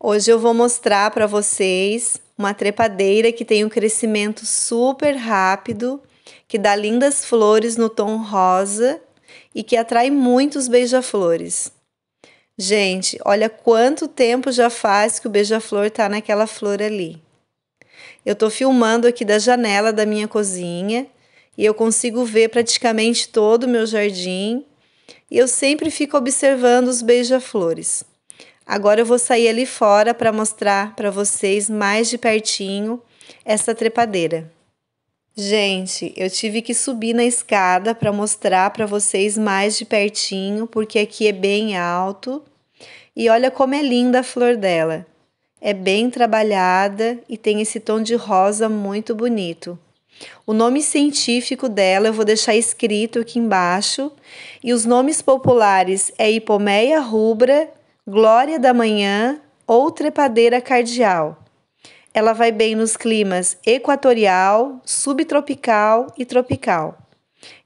Hoje eu vou mostrar para vocês uma trepadeira que tem um crescimento super rápido, que dá lindas flores no tom rosa e que atrai muitos beija-flores. Gente, olha quanto tempo já faz que o beija-flor está naquela flor ali. Eu estou filmando aqui da janela da minha cozinha e eu consigo ver praticamente todo o meu jardim. E eu sempre fico observando os beija-flores. Agora eu vou sair ali fora para mostrar para vocês mais de pertinho essa trepadeira. Gente, eu tive que subir na escada para mostrar para vocês mais de pertinho, porque aqui é bem alto. E olha como é linda a flor dela. É bem trabalhada e tem esse tom de rosa muito bonito. O nome científico dela eu vou deixar escrito aqui embaixo, e os nomes populares é Hipomeia rubra Glória da Manhã ou Trepadeira Cardial. Ela vai bem nos climas equatorial, subtropical e tropical.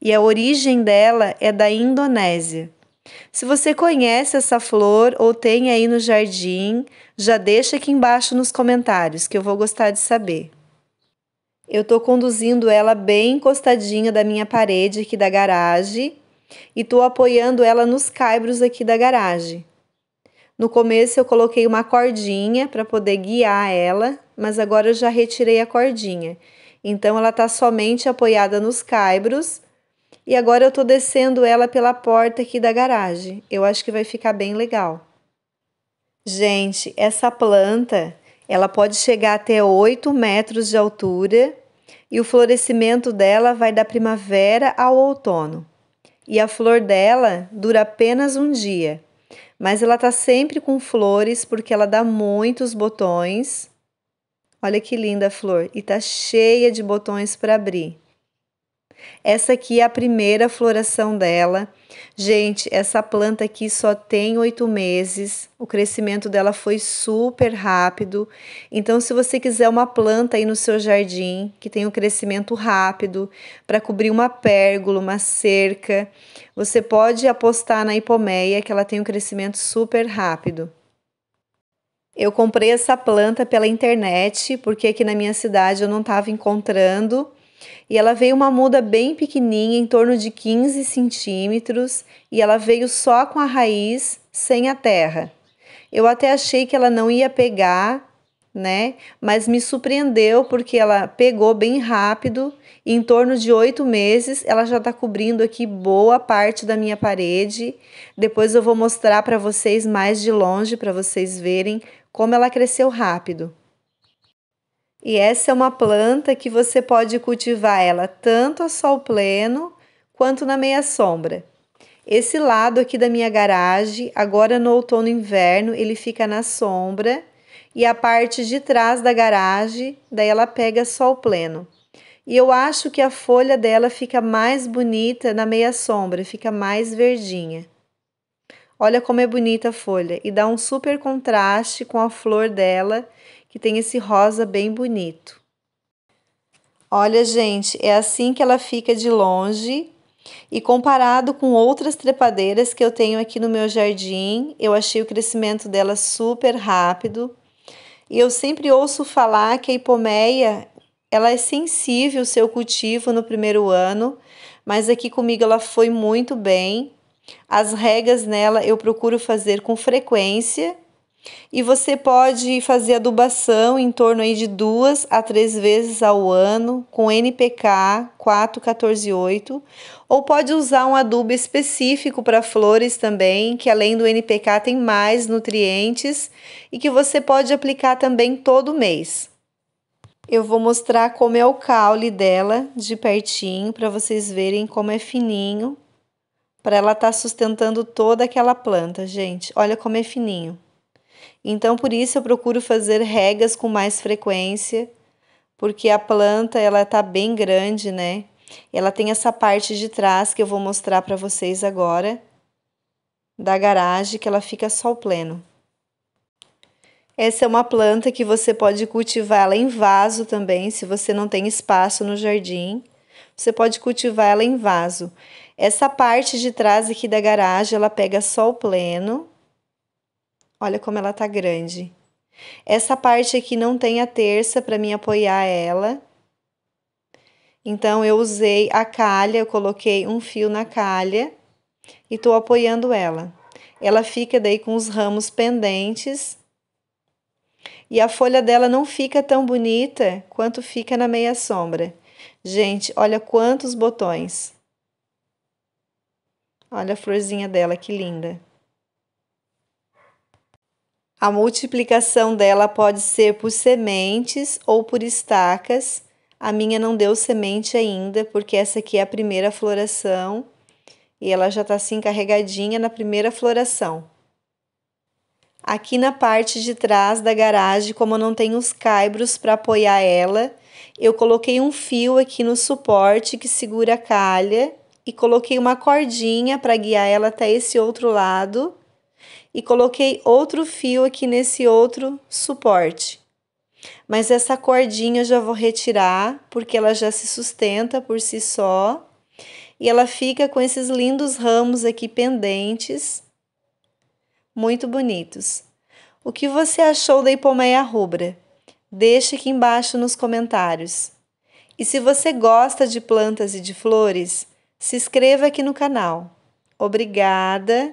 E a origem dela é da Indonésia. Se você conhece essa flor ou tem aí no jardim, já deixa aqui embaixo nos comentários que eu vou gostar de saber. Eu estou conduzindo ela bem encostadinha da minha parede aqui da garagem e estou apoiando ela nos caibros aqui da garagem. No começo eu coloquei uma cordinha para poder guiar ela, mas agora eu já retirei a cordinha. Então ela está somente apoiada nos caibros e agora eu estou descendo ela pela porta aqui da garagem. Eu acho que vai ficar bem legal. Gente, essa planta ela pode chegar até 8 metros de altura e o florescimento dela vai da primavera ao outono. E a flor dela dura apenas um dia. Mas ela tá sempre com flores porque ela dá muitos botões. Olha que linda a flor e tá cheia de botões para abrir. Essa aqui é a primeira floração dela. Gente, essa planta aqui só tem oito meses, o crescimento dela foi super rápido. Então, se você quiser uma planta aí no seu jardim que tem um crescimento rápido, para cobrir uma pérgola, uma cerca, você pode apostar na hipomeia que ela tem um crescimento super rápido. Eu comprei essa planta pela internet porque aqui na minha cidade eu não estava encontrando. E ela veio uma muda bem pequenininha, em torno de 15 centímetros, e ela veio só com a raiz, sem a terra. Eu até achei que ela não ia pegar, né? Mas me surpreendeu porque ela pegou bem rápido. E em torno de oito meses, ela já está cobrindo aqui boa parte da minha parede. Depois eu vou mostrar para vocês mais de longe para vocês verem como ela cresceu rápido. E essa é uma planta que você pode cultivar ela tanto a sol pleno quanto na meia sombra. Esse lado aqui da minha garagem, agora no outono e inverno, ele fica na sombra e a parte de trás da garagem, daí ela pega sol pleno. E eu acho que a folha dela fica mais bonita na meia sombra, fica mais verdinha. Olha como é bonita a folha e dá um super contraste com a flor dela que tem esse rosa bem bonito. Olha, gente, é assim que ela fica de longe. E comparado com outras trepadeiras que eu tenho aqui no meu jardim, eu achei o crescimento dela super rápido. E eu sempre ouço falar que a hipomeia, ela é sensível ao seu cultivo no primeiro ano, mas aqui comigo ela foi muito bem. As regas nela eu procuro fazer com frequência e você pode fazer adubação em torno aí de duas a três vezes ao ano com NPK 4148, ou pode usar um adubo específico para flores também, que além do NPK tem mais nutrientes e que você pode aplicar também todo mês. Eu vou mostrar como é o caule dela de pertinho para vocês verem como é fininho, para ela estar tá sustentando toda aquela planta, gente. Olha como é fininho. Então, por isso eu procuro fazer regas com mais frequência, porque a planta ela tá bem grande, né? Ela tem essa parte de trás que eu vou mostrar para vocês agora da garagem que ela fica sol pleno. Essa é uma planta que você pode cultivar ela em vaso também, se você não tem espaço no jardim. Você pode cultivar ela em vaso. Essa parte de trás aqui da garagem, ela pega sol pleno. Olha como ela tá grande. Essa parte aqui não tem a terça para mim apoiar ela. Então, eu usei a calha, eu coloquei um fio na calha e tô apoiando ela. Ela fica daí com os ramos pendentes e a folha dela não fica tão bonita quanto fica na meia sombra. Gente, olha quantos botões. Olha a florzinha dela, que linda. A multiplicação dela pode ser por sementes ou por estacas. A minha não deu semente ainda, porque essa aqui é a primeira floração e ela já está assim carregadinha na primeira floração. Aqui na parte de trás da garagem, como eu não tenho os caibros para apoiar ela, eu coloquei um fio aqui no suporte que segura a calha e coloquei uma cordinha para guiar ela até esse outro lado e coloquei outro fio aqui nesse outro suporte. Mas essa cordinha eu já vou retirar, porque ela já se sustenta por si só. E ela fica com esses lindos ramos aqui pendentes, muito bonitos. O que você achou da hipomeia rubra? Deixe aqui embaixo nos comentários. E se você gosta de plantas e de flores, se inscreva aqui no canal. Obrigada!